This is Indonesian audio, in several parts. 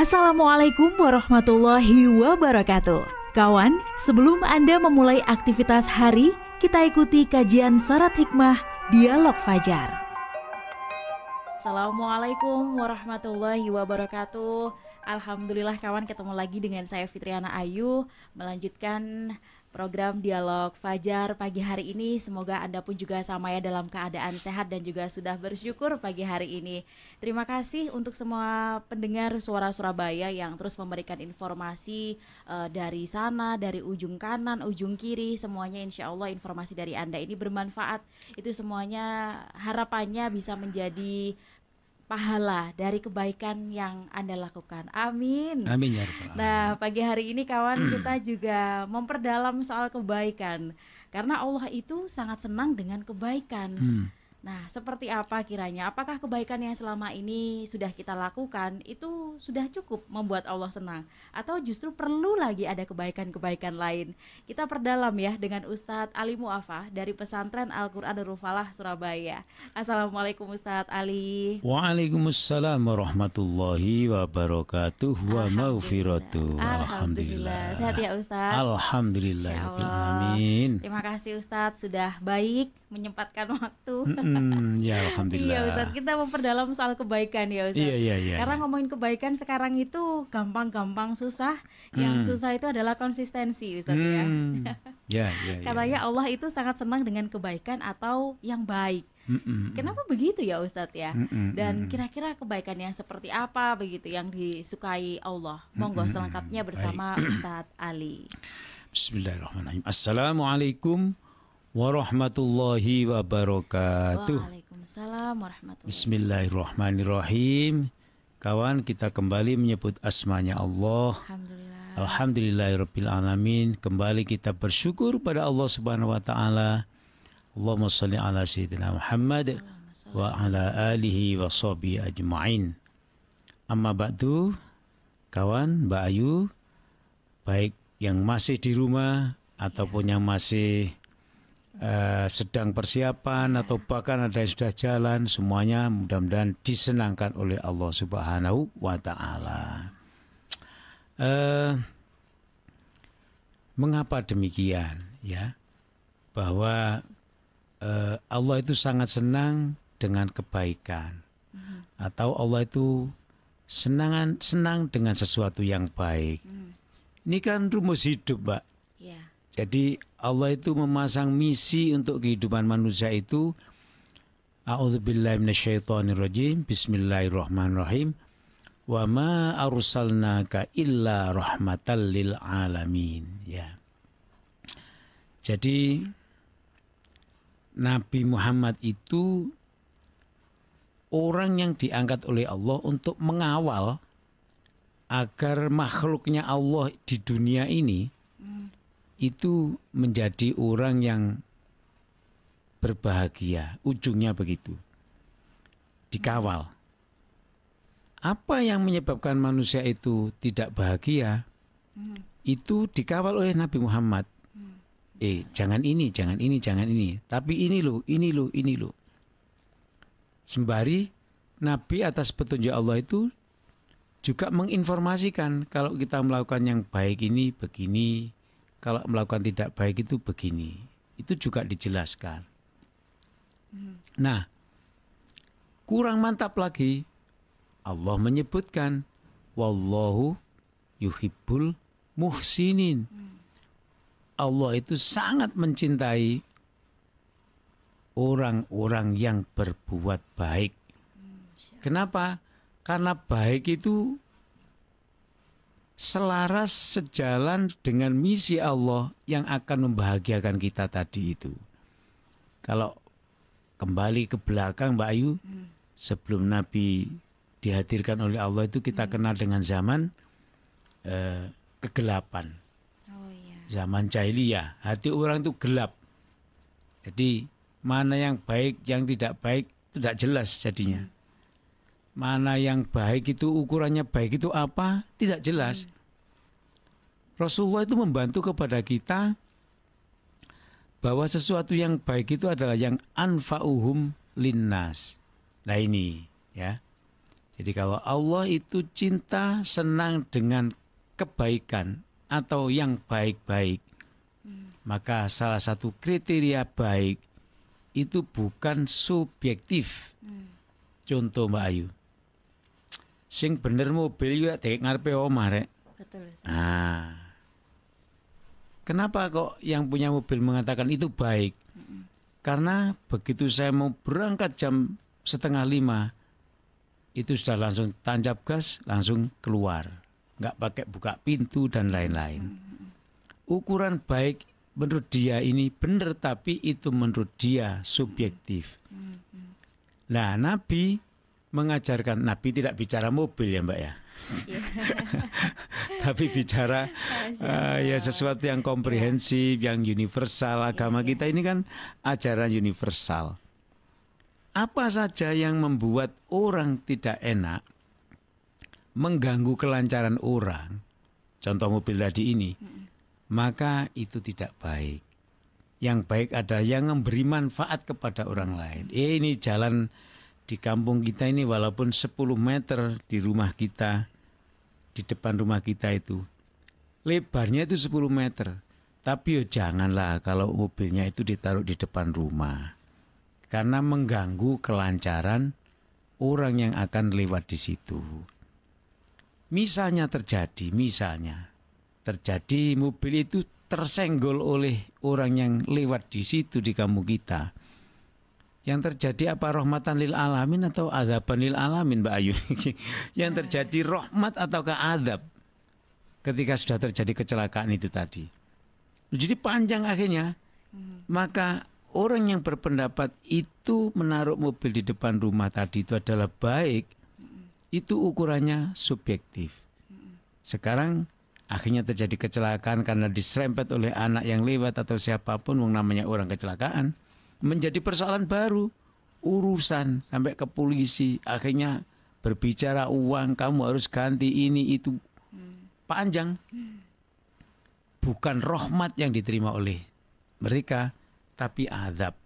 Assalamualaikum warahmatullahi wabarakatuh. Kawan, sebelum Anda memulai aktivitas hari, kita ikuti kajian syarat hikmah Dialog Fajar. Assalamualaikum warahmatullahi wabarakatuh. Alhamdulillah kawan ketemu lagi dengan saya Fitriana Ayu melanjutkan program dialog Fajar pagi hari ini. Semoga Anda pun juga sama ya dalam keadaan sehat dan juga sudah bersyukur pagi hari ini. Terima kasih untuk semua pendengar Suara Surabaya yang terus memberikan informasi uh, dari sana, dari ujung kanan, ujung kiri, semuanya insya Allah informasi dari Anda ini bermanfaat. Itu semuanya harapannya bisa menjadi pahala dari kebaikan yang Anda lakukan. Amin. Amin ya rupa. Nah, pagi hari ini kawan hmm. kita juga memperdalam soal kebaikan karena Allah itu sangat senang dengan kebaikan. Hmm. Nah, seperti apa kiranya? Apakah kebaikan yang selama ini sudah kita lakukan itu sudah cukup membuat Allah senang atau justru perlu lagi ada kebaikan-kebaikan lain? Kita perdalam ya dengan Ustadz Ali Muafah dari Pesantren Al-Qur'an Falah Surabaya. Assalamualaikum Ustadz Ali. Waalaikumsalam warahmatullahi wabarakatuh wa maufiratuh. Alhamdulillah. Alhamdulillah. Sehat ya Ustadz? Alhamdulillah. Terima kasih Ustadz sudah baik menyempatkan waktu. Mm -mm. Hmm, ya alhamdulillah. Iya Ustaz, kita memperdalam soal kebaikan ya Ustaz. Iya, iya, iya. Karena iya. ngomongin kebaikan sekarang itu gampang-gampang susah. Hmm. Yang susah itu adalah konsistensi Ustaz ya. hmm. ya. Iya, iya, iya. Katanya ya. Allah itu sangat senang dengan kebaikan atau yang baik. Kenapa begitu ya Ustadz ya? Dan kira-kira kebaikannya seperti apa begitu yang disukai Allah? Monggo selengkapnya bersama Ustadz Ali. Bismillahirrahmanirrahim. Assalamualaikum warahmatullahi wabarakatuh. Waalaikumsalam warahmatullahi. Bismillahirrahmanirrahim. Kawan, kita kembali menyebut asmanya Allah. Alhamdulillah. alamin. Kembali kita bersyukur pada Allah Subhanahu wa taala. Allahumma shalli ala sayyidina Muhammad wa ala alihi wa sahbihi ajmain. Amma ba'du, kawan Mbak Ayu, baik yang masih di rumah ataupun iya. yang masih Eh, sedang persiapan atau bahkan ada yang sudah jalan semuanya mudah-mudahan disenangkan oleh Allah Subhanahu wa taala. Uh, mengapa demikian ya? Bahwa uh, Allah itu sangat senang dengan kebaikan. Mm-hmm. Atau Allah itu senangan senang dengan sesuatu yang baik. Mm. Ini kan rumus hidup, Mbak. Jadi Allah itu memasang misi untuk kehidupan manusia itu A'udzubillahi Bismillahirrahmanirrahim. Wa ma arsalnaka illa rahmatal lil alamin. Ya. Jadi Nabi Muhammad itu orang yang diangkat oleh Allah untuk mengawal agar makhluknya Allah di dunia ini hmm itu menjadi orang yang berbahagia. Ujungnya begitu. Dikawal. Apa yang menyebabkan manusia itu tidak bahagia? Hmm. Itu dikawal oleh Nabi Muhammad. Hmm. Eh, jangan ini, jangan ini, jangan ini. Tapi ini loh, ini loh, ini loh. Sembari Nabi atas petunjuk Allah itu juga menginformasikan kalau kita melakukan yang baik ini begini, kalau melakukan tidak baik itu begini. Itu juga dijelaskan. Hmm. Nah, kurang mantap lagi Allah menyebutkan wallahu yuhibbul muhsinin. Hmm. Allah itu sangat mencintai orang-orang yang berbuat baik. Hmm, Kenapa? Karena baik itu selaras sejalan dengan misi Allah yang akan membahagiakan kita tadi itu. Kalau kembali ke belakang Mbak Ayu, hmm. sebelum Nabi dihadirkan oleh Allah itu kita hmm. kenal dengan zaman eh, kegelapan. Oh, iya. Zaman jahiliyah, hati orang itu gelap. Jadi mana yang baik, yang tidak baik tidak jelas jadinya. Hmm. Mana yang baik itu ukurannya baik itu apa? Tidak jelas. Hmm. Rasulullah itu membantu kepada kita bahwa sesuatu yang baik itu adalah yang anfa'uhum linnas. Nah ini ya. Jadi kalau Allah itu cinta senang dengan kebaikan atau yang baik-baik, hmm. maka salah satu kriteria baik itu bukan subjektif. Hmm. Contoh Mbak Ayu, sing bener mobil juga dek ngarepe omah rek. Betul. Nah. Kenapa kok yang punya mobil mengatakan itu baik? Karena begitu saya mau berangkat jam setengah lima, itu sudah langsung tancap gas, langsung keluar. Nggak pakai buka pintu dan lain-lain. Ukuran baik menurut dia ini benar, tapi itu menurut dia subjektif. Nah, Nabi mengajarkan Nabi tidak bicara mobil ya Mbak ya. Iya. Tapi bicara uh, ya sesuatu yang iya. komprehensif, yang universal. Agama iya. kita ini kan ajaran universal. Apa saja yang membuat orang tidak enak, mengganggu kelancaran orang, contoh mobil tadi ini, maka itu tidak baik. Yang baik ada yang memberi manfaat kepada orang lain. Eh, ini jalan di kampung kita ini walaupun 10 meter di rumah kita di depan rumah kita itu lebarnya itu 10 meter tapi yo ya janganlah kalau mobilnya itu ditaruh di depan rumah karena mengganggu kelancaran orang yang akan lewat di situ misalnya terjadi misalnya terjadi mobil itu tersenggol oleh orang yang lewat di situ di kampung kita yang terjadi apa rahmatan lil alamin atau azaban lil alamin Mbak Ayu yang terjadi rahmat ataukah azab ketika sudah terjadi kecelakaan itu tadi jadi panjang akhirnya maka orang yang berpendapat itu menaruh mobil di depan rumah tadi itu adalah baik itu ukurannya subjektif sekarang akhirnya terjadi kecelakaan karena diserempet oleh anak yang lewat atau siapapun namanya orang kecelakaan menjadi persoalan baru urusan sampai ke polisi akhirnya berbicara uang kamu harus ganti ini itu panjang bukan rahmat yang diterima oleh mereka tapi azab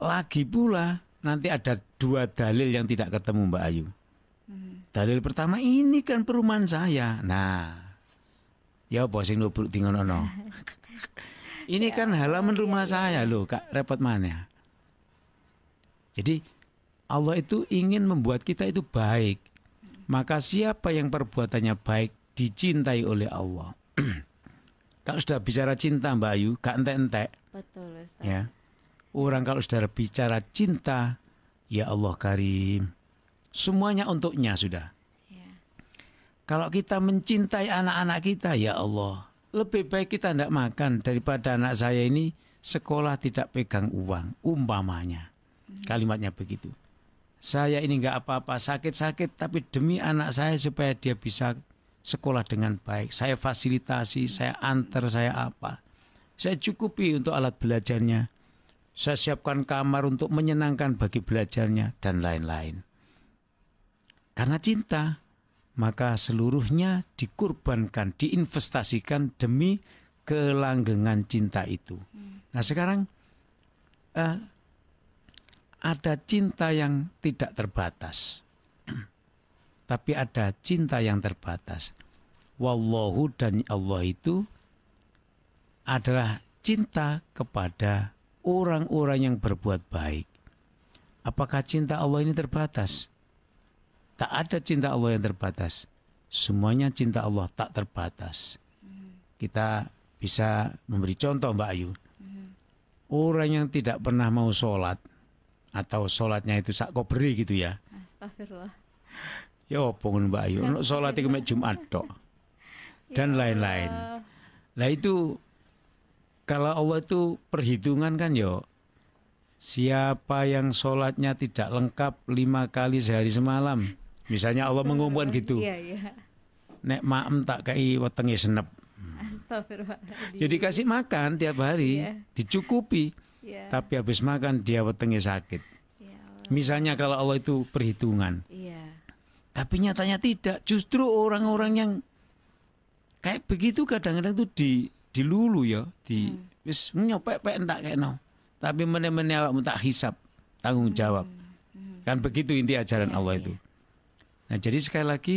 lagi pula nanti ada dua dalil yang tidak ketemu Mbak Ayu dalil pertama ini kan perumahan saya nah ya bosing nubruk tinggal Ini ya. kan halaman iya, rumah ya, saya ya. loh, Kak, repot mana? Jadi Allah itu ingin membuat kita itu baik. Maka siapa yang perbuatannya baik dicintai oleh Allah. kalau sudah bicara cinta Mbak Ayu, gak entek-entek. Betul, Ustaz. Ya. Orang kalau sudah bicara cinta, ya Allah Karim. Semuanya untuknya sudah. Iya. Kalau kita mencintai anak-anak kita, ya Allah, lebih baik kita tidak makan daripada anak saya ini sekolah tidak pegang uang umpamanya kalimatnya begitu saya ini nggak apa-apa sakit-sakit tapi demi anak saya supaya dia bisa sekolah dengan baik saya fasilitasi saya antar saya apa saya cukupi untuk alat belajarnya saya siapkan kamar untuk menyenangkan bagi belajarnya dan lain-lain karena cinta maka seluruhnya dikurbankan, diinvestasikan demi kelanggengan cinta itu. Hmm. Nah sekarang uh, ada cinta yang tidak terbatas, tapi ada cinta yang terbatas. Wallahu dan Allah itu adalah cinta kepada orang-orang yang berbuat baik. Apakah cinta Allah ini terbatas? Tak ada cinta Allah yang terbatas. Semuanya cinta Allah tak terbatas. Kita bisa memberi contoh Mbak Ayu. Orang yang tidak pernah mau sholat atau sholatnya itu sak kobri gitu ya. Astagfirullah. Ya opongan Mbak Ayu, untuk sholat itu Jumat dok dan ya lain-lain. Ya. Nah itu kalau Allah itu perhitungan kan yo. Siapa yang sholatnya tidak lengkap lima kali sehari semalam, Misalnya Allah mengumumkan gitu. Iya, iya. Nek maem tak kai wetengi senep. Jadi kasih makan tiap hari, yeah. dicukupi. Yeah. Tapi habis makan dia wetengi sakit. Yeah, ya Misalnya kalau Allah itu perhitungan. Yeah. Tapi nyatanya tidak. Justru orang-orang yang kayak begitu kadang-kadang tuh di dilulu ya, di hmm. wis nyopek-pek entak kayak no. Tapi menemani awak awakmu tak hisap, tanggung jawab. Hmm. Hmm. Kan begitu inti ajaran yeah, Allah yeah. itu. Nah, jadi sekali lagi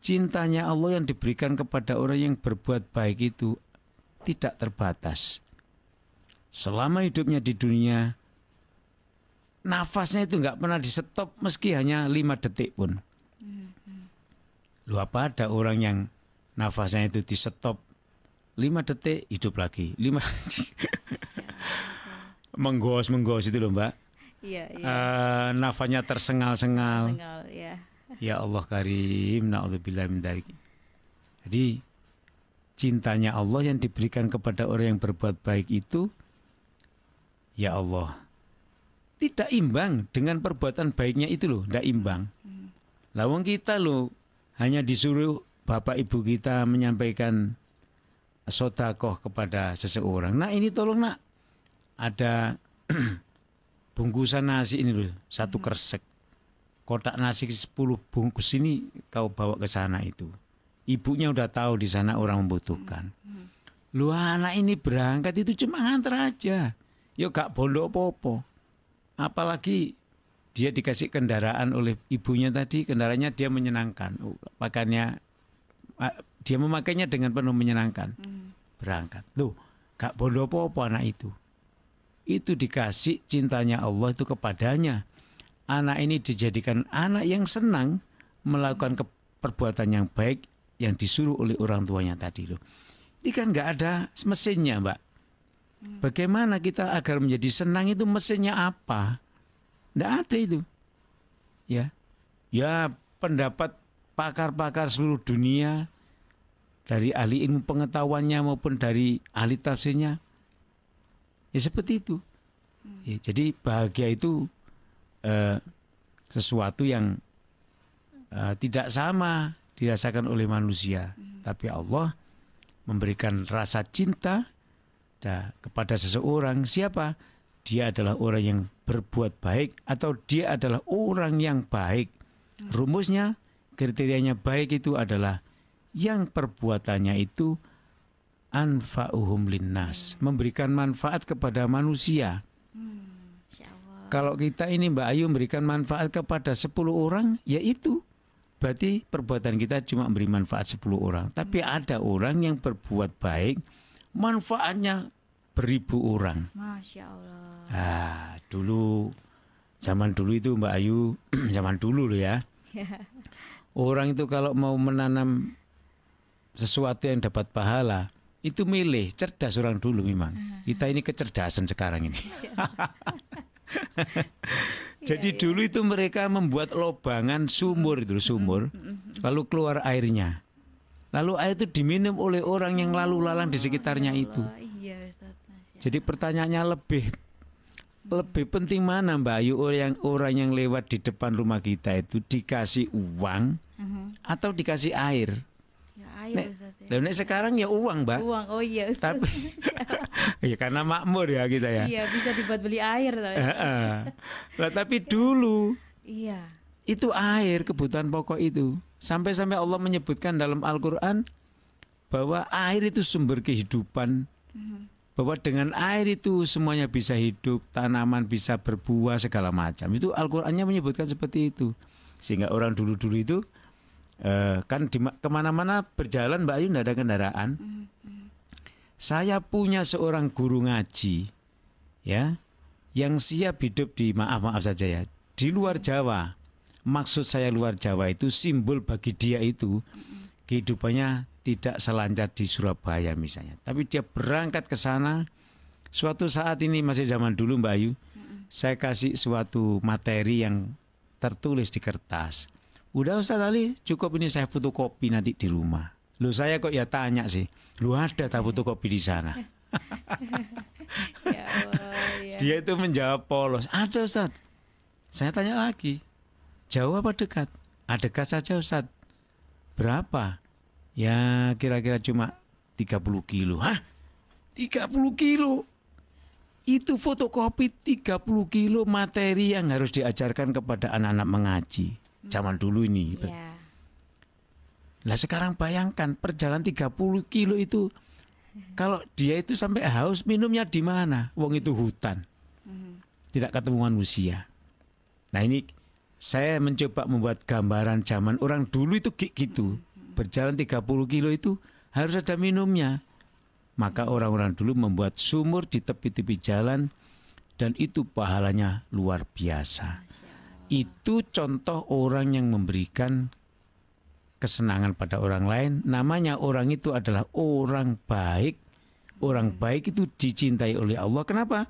cintanya Allah yang diberikan kepada orang yang berbuat baik itu tidak terbatas. Selama hidupnya di dunia, nafasnya itu nggak pernah di stop meski hanya lima detik pun. Lu apa ada orang yang nafasnya itu di stop lima detik hidup lagi lima menggos menggos itu loh mbak Iya, iya. Uh, nafasnya tersengal-sengal. Iya. Ya Allah Karim, na'udzubillah min dalik. Jadi cintanya Allah yang diberikan kepada orang yang berbuat baik itu ya Allah tidak imbang dengan perbuatan baiknya itu loh, tidak imbang. Lawang kita loh hanya disuruh bapak ibu kita menyampaikan sotakoh kepada seseorang. Nah ini tolong nak ada bungkusan nasi ini loh satu hmm. kersek kotak nasi 10 bungkus ini kau bawa ke sana itu. Ibunya udah tahu di sana orang membutuhkan. Lu anak ini berangkat itu cuma ngantar aja. yuk gak bondo popo. Apalagi dia dikasih kendaraan oleh ibunya tadi, kendaraannya dia menyenangkan. Pakainya oh, dia memakainya dengan penuh menyenangkan. Berangkat. Tuh, gak bondo popo anak itu. Itu dikasih cintanya Allah itu kepadanya anak ini dijadikan anak yang senang melakukan perbuatan yang baik yang disuruh oleh orang tuanya tadi loh. Ini kan nggak ada mesinnya, Mbak. Hmm. Bagaimana kita agar menjadi senang itu mesinnya apa? Nggak ada itu. Ya. Ya pendapat pakar-pakar seluruh dunia dari ahli ilmu pengetahuannya maupun dari ahli tafsirnya. Ya seperti itu. Hmm. Ya, jadi bahagia itu eh, sesuatu yang eh, tidak sama dirasakan oleh manusia, hmm. tapi Allah memberikan rasa cinta kepada seseorang. Siapa? Dia adalah orang yang berbuat baik atau dia adalah orang yang baik. Hmm. Rumusnya kriterianya baik itu adalah yang perbuatannya itu anfa'uhum linnas, memberikan manfaat kepada manusia. Kalau kita ini Mbak Ayu memberikan manfaat kepada 10 orang, yaitu berarti perbuatan kita cuma memberi manfaat 10 orang. Tapi hmm. ada orang yang berbuat baik, manfaatnya beribu orang. Masya Allah. Ah, dulu zaman dulu itu Mbak Ayu, zaman dulu loh ya. ya. orang itu kalau mau menanam sesuatu yang dapat pahala, itu milih cerdas orang dulu memang. Kita ini kecerdasan sekarang ini. Jadi iya, iya. dulu itu mereka membuat lobangan sumur itu sumur, mm-hmm, mm-hmm, mm-hmm. lalu keluar airnya. Lalu air itu diminum oleh orang yang lalu lalang di sekitarnya oh, itu. Iya, Jadi pertanyaannya lebih lebih penting mana Mbak Ayu orang orang yang lewat di depan rumah kita itu dikasih uang atau dikasih air? Ya, air. Nek, dan sekarang ya uang, Mbak. Uang, oh iya. Ustaz. Tapi ya karena makmur ya kita ya. Iya, bisa dibuat beli air. Ya. lah tapi dulu. Iya. Itu air kebutuhan pokok itu. Sampai-sampai Allah menyebutkan dalam Al-Qur'an bahwa air itu sumber kehidupan. mm Bahwa dengan air itu semuanya bisa hidup, tanaman bisa berbuah segala macam. Itu Al-Qur'annya menyebutkan seperti itu. Sehingga orang dulu-dulu itu Eh, kan di kemana-mana berjalan Mbak Ayu tidak ada kendaraan. Hmm, hmm. Saya punya seorang guru ngaji, ya, yang siap hidup di maaf ah, maaf saja ya di luar Jawa. Maksud saya luar Jawa itu simbol bagi dia itu hmm. kehidupannya tidak selancar di Surabaya misalnya. Tapi dia berangkat ke sana. Suatu saat ini masih zaman dulu Mbak Ayu, saya kasih suatu materi yang tertulis di kertas Udah Ustaz Ali, cukup ini saya fotokopi nanti di rumah. Lu saya kok ya tanya sih, lu ada tak fotokopi di sana? Ya ya. Dia itu menjawab polos, ada Ustaz. Saya tanya lagi, jauh apa dekat? Ah, dekat saja Ustaz. Berapa? Ya kira-kira cuma 30 kilo. Hah? 30 kilo? Itu fotokopi 30 kilo materi yang harus diajarkan kepada anak-anak mengaji Hmm. zaman dulu ini. Yeah. Iya. Nah sekarang bayangkan perjalanan 30 kilo itu hmm. kalau dia itu sampai haus minumnya di mana? Wong itu hutan. Hmm. Tidak ketemu manusia. Nah ini saya mencoba membuat gambaran zaman orang dulu itu gitu. Berjalan 30 kilo itu harus ada minumnya. Maka orang-orang dulu membuat sumur di tepi-tepi jalan dan itu pahalanya luar biasa itu contoh orang yang memberikan kesenangan pada orang lain. Namanya orang itu adalah orang baik. Orang hmm. baik itu dicintai oleh Allah. Kenapa?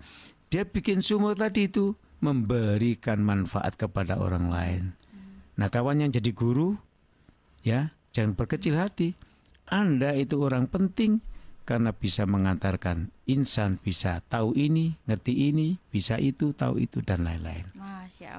Dia bikin sumur tadi itu memberikan manfaat kepada orang lain. Hmm. Nah, kawan yang jadi guru ya, jangan berkecil hati. Anda itu orang penting karena bisa mengantarkan insan bisa tahu ini, ngerti ini, bisa itu, tahu itu dan lain-lain.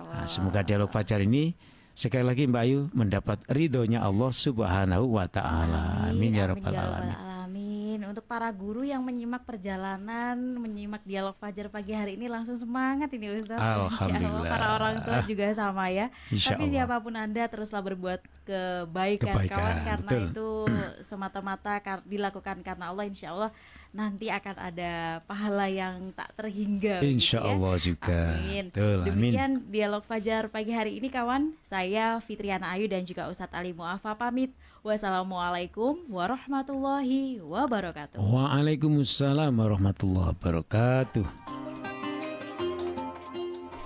Allah. Nah, semoga dialog Fajar ini sekali lagi Mbak Ayu mendapat ridhonya Allah Subhanahu wa taala. Amin, ya, ya rabbal alamin. Amin. Untuk para guru yang menyimak perjalanan, menyimak dialog Fajar pagi hari ini langsung semangat ini Ustaz. Alhamdulillah. Ya Allah, para orang tua juga sama ya. Tapi siapapun Anda teruslah berbuat Kan, kebaikan, kebaikan kawan karena itu semata-mata kar dilakukan karena Allah insya Allah nanti akan ada pahala yang tak terhingga ya. insya ya. Allah juga amin betul, demikian dialog Fajar pagi hari ini kawan saya Fitriana Ayu dan juga Ustadz Ali Muafa pamit wassalamualaikum warahmatullahi wabarakatuh waalaikumsalam warahmatullahi wabarakatuh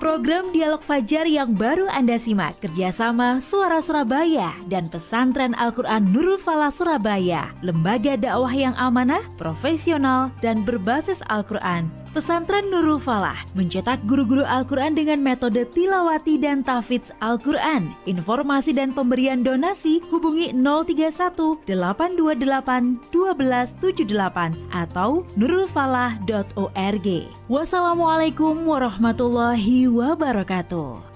Program Dialog Fajar yang baru Anda simak kerjasama Suara Surabaya dan Pesantren Al-Quran Nurul Falah Surabaya, lembaga dakwah yang amanah, profesional, dan berbasis Al-Quran. Pesantren Nurul Falah mencetak guru-guru Al-Quran dengan metode tilawati dan tafidz Al-Quran. Informasi dan pemberian donasi hubungi 031 828 1278 atau nurulfalah.org. Wassalamualaikum warahmatullahi wabarakatuh wabarakatuh.